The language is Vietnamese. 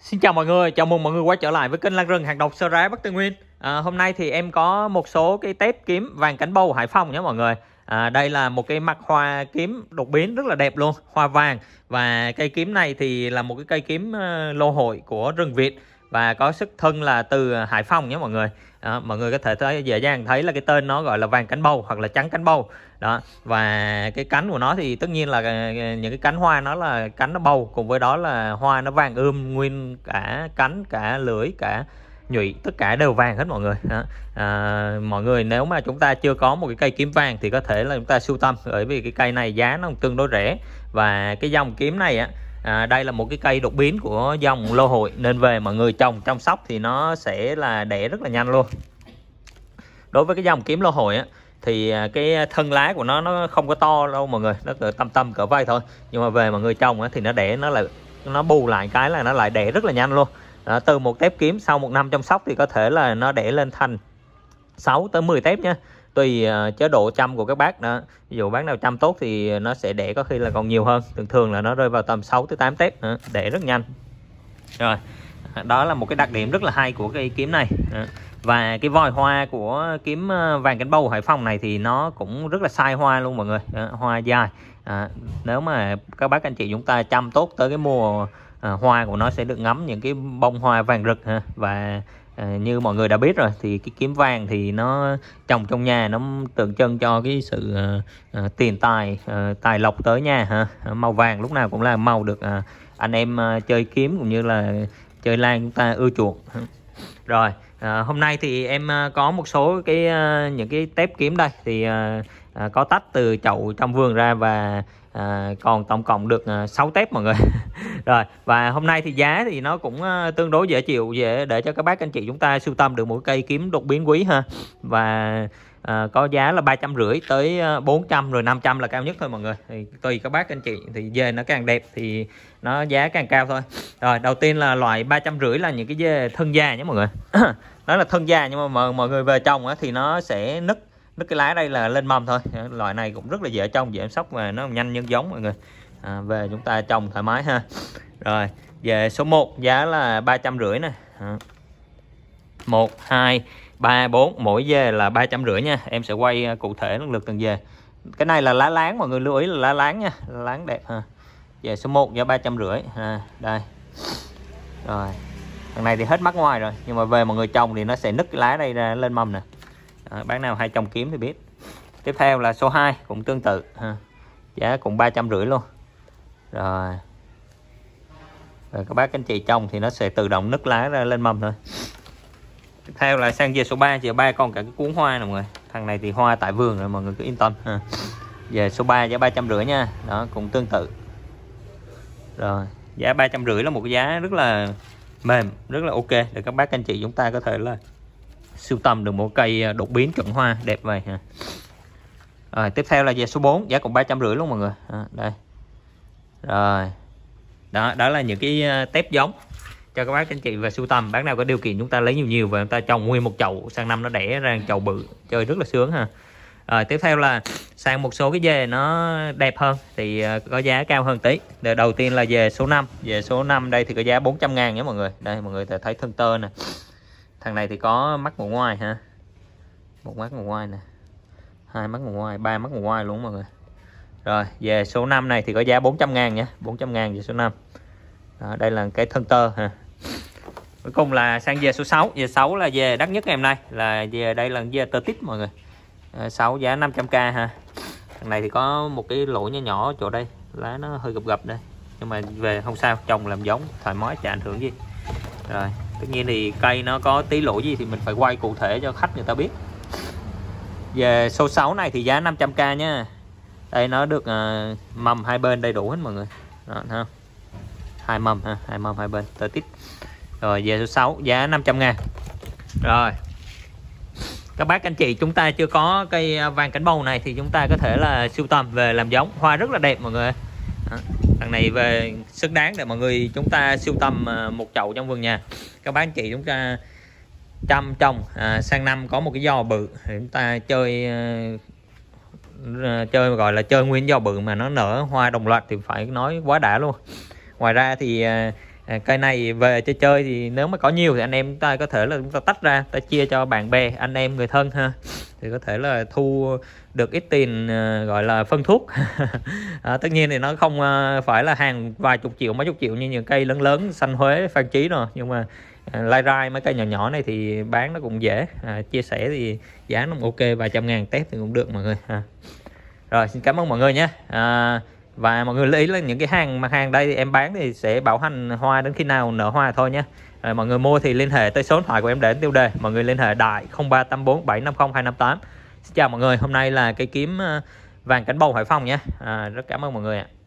Xin chào mọi người, chào mừng mọi người quay trở lại với kênh Lan Rừng hàng độc sơ rá Bắc Tây Nguyên à, Hôm nay thì em có một số cái tép kiếm vàng cánh bầu Hải Phòng nhé mọi người à, Đây là một cái mặt hoa kiếm đột biến rất là đẹp luôn, hoa vàng Và cây kiếm này thì là một cái cây kiếm ờ, lô hội của rừng Việt và có xuất thân là từ Hải Phòng nhé mọi người đó, mọi người có thể thấy dễ dàng thấy là cái tên nó gọi là vàng cánh bầu hoặc là trắng cánh bầu đó và cái cánh của nó thì tất nhiên là ờ, những cái cánh hoa nó là cánh nó bầu cùng với đó là hoa nó vàng ươm nguyên cả cánh cả lưỡi cả nhụy tất cả đều vàng hết mọi người đó. À, mọi người nếu mà chúng ta chưa có một cái cây kiếm vàng thì có thể là chúng ta sưu tầm bởi vì cái cây này giá nó tương đối rẻ và cái dòng kiếm này á à, đây là một cái cây đột biến của dòng lô hội nên về mọi người trồng chăm sóc thì nó sẽ là đẻ rất là nhanh luôn đối với cái dòng kiếm lô hội á thì à, cái thân lá của nó nó không có to đâu mọi người nó cỡ tầm tầm cỡ vai thôi nhưng mà về mọi người trồng á, thì nó đẻ nó là nó bù lại cái là nó lại đẻ rất là nhanh luôn đó, từ một tép kiếm sau một năm chăm sóc thì có thể là nó đẻ lên thành 6 tới 10 tép nha tùy à, chế độ chăm của các bác nữa ví dụ bác nào chăm tốt thì nó sẽ đẻ có khi là còn nhiều hơn thường thường là nó rơi vào tầm 6 tới 8 tép nữa đẻ rất nhanh rồi đó là một cái đặc điểm rất là hay của cây kiếm này và cái vòi hoa của kiếm à, vàng cánh bầu Hải Phòng này thì nó cũng rất là sai hoa luôn mọi người hoa dài nếu mà các bác anh chị chúng ta chăm tốt tới cái mùa à, hoa của nó sẽ được ngắm những cái bông hoa vàng rực và À, như mọi người đã biết rồi thì cái kiếm vàng thì nó trồng trong nhà nó tượng trưng cho cái sự à, à, tiền tài à, tài lộc tới nhà ha à, màu vàng lúc nào cũng là màu được à, anh em à, chơi kiếm cũng như là chơi lan chúng ta ưa chuộng rồi à, hôm nay thì em à, có một số cái những cái tép kiếm đây thì à, có tách từ chậu trong vườn ra và à, còn tổng cộng được 6 à, tép mọi người rồi và hôm nay thì giá thì nó cũng à, tương đối dễ chịu dễ để cho các bác anh chị chúng ta sưu tầm được mỗi cây kiếm đột biến quý ha và à, có giá là ba trăm rưỡi tới 400 à, rồi 500 là cao nhất thôi mọi người thì tùy các bác anh chị thì dê nó càng đẹp thì nó giá càng cao thôi rồi đầu tiên là loại ba trăm rưỡi là những cái dê thân già nhé mọi người đó là thân già nhưng mà mọi, mọi người về trồng thì nó sẽ nứt nước cái lá đây là lên mầm thôi loại này cũng rất là dễ trồng dễ chăm sóc và nó nhanh nhân giống mọi người à, về chúng ta trồng thoải mái ha rồi về số 1 giá là ba trăm rưỡi nè à. một hai ba bốn mỗi dê là ba trăm rưỡi nha em sẽ quay à, cụ thể lượt từng dê cái này là lá láng mọi người lưu ý là lá láng nha láng đẹp ha về số 1 giá ba trăm rưỡi ha à, đây rồi thằng này thì hết mắt ngoài rồi nhưng mà về mọi người trồng thì nó sẽ nứt cái lá đây ra lên mầm nè bán nào hai trồng kiếm thì biết tiếp theo là số 2 cũng tương tự ha. giá cũng ba trăm rưỡi luôn rồi. rồi các bác anh chị trồng thì nó sẽ tự động nứt lá ra lên mầm thôi tiếp theo là sang về số 3 dìa ba còn cả cái cuốn hoa nè mọi người thằng này thì hoa tại vườn rồi mọi người cứ yên tâm ha. về số 3 giá ba trăm rưỡi nha đó cũng tương tự rồi giá ba trăm rưỡi là một cái giá rất là mềm rất là ok để các bác anh chị chúng ta có thể là sưu tầm được một cây à, đột biến chuẩn hoa đẹp vậy ha à. rồi tiếp theo là về số 4 giá cũng ba trăm rưỡi luôn mọi người à, đây rồi đó đó là những cái à, tép giống cho các bác anh chị và sưu tầm bác nào có điều kiện chúng ta lấy nhiều nhiều và chúng ta trồng nguyên một chậu sang năm nó đẻ ra chậu bự chơi rất là sướng ha rồi tiếp theo là sang một số cái dê nó đẹp hơn thì có giá cao hơn tí Để đầu tiên là về số 5 về số 5 đây thì có giá 400 ngàn nhé mọi người đây mọi người thấy thân tơ nè thằng này thì có mắt ngủ ngoài ha một mắt ngủ ngoài nè hai mắt ngủ ngoài ba mắt ngủ ngoài luôn mọi người rồi về số 5 này thì có giá 400 ngàn nha 400 ngàn về số 5 Đó, đây là cái thân tơ ha cuối cùng là sang về số 6 về 6 là về đắt nhất ngày hôm nay là về đây là về tơ tít mọi người à, ờ, 6 giá 500k ha thằng này thì có một cái lỗ nhỏ nhỏ chỗ đây lá nó hơi gập gập đây nhưng mà về không sao trồng làm giống thoải mái chả ảnh hưởng gì rồi tất nhiên thì cây nó có tí lỗi gì thì mình phải quay cụ thể cho khách người ta biết về số 6 này thì giá 500k nha đây nó được uh, mầm hai bên đầy đủ hết mọi người đó ha hai mầm ha hai mầm hai bên tới tít rồi về số 6 giá 500 ngàn rồi các bác anh chị chúng ta chưa có cây ờ, vàng cánh bầu này thì chúng ta có thể là sưu tầm về làm giống hoa rất là đẹp mọi người thằng này về xứng đáng để mọi người chúng ta siêu tầm à, một chậu trong vườn nhà các bán chị chúng ta chăm trồng à, sang năm có một cái giò bự chúng ta chơi à, chơi gọi là chơi nguyên giò bự mà nó nở hoa đồng loạt thì phải nói quá đã luôn ngoài ra thì à, À, cây này về chơi chơi thì nếu mà có nhiều thì anh em ta có thể là chúng ta tách ra ta chia cho bạn bè anh em người thân ha thì có thể là thu được ít tiền à, gọi là phân thuốc à, tất nhiên thì nó không à, phải là hàng vài chục triệu mấy chục triệu như những cây lớn lớn xanh huế phan trí rồi nhưng mà lai rai mấy cây nhỏ nhỏ này thì bán nó cũng dễ à, chia sẻ thì giá nó ok vài trăm ngàn tép thì cũng được mọi người à. rồi xin cảm ơn mọi người nhé à, và mọi người lưu ý là những cái hàng mặt hàng đây thì em bán thì sẽ bảo hành hoa đến khi nào nở hoa thôi nhé rồi mọi người mua thì liên hệ tới số điện thoại của em để tiêu đề mọi người liên hệ đại 0384 750 258 xin chào mọi người hôm nay là cái kiếm ờ, vàng cánh bầu hải phòng nhé à, rất cảm ơn mọi người ạ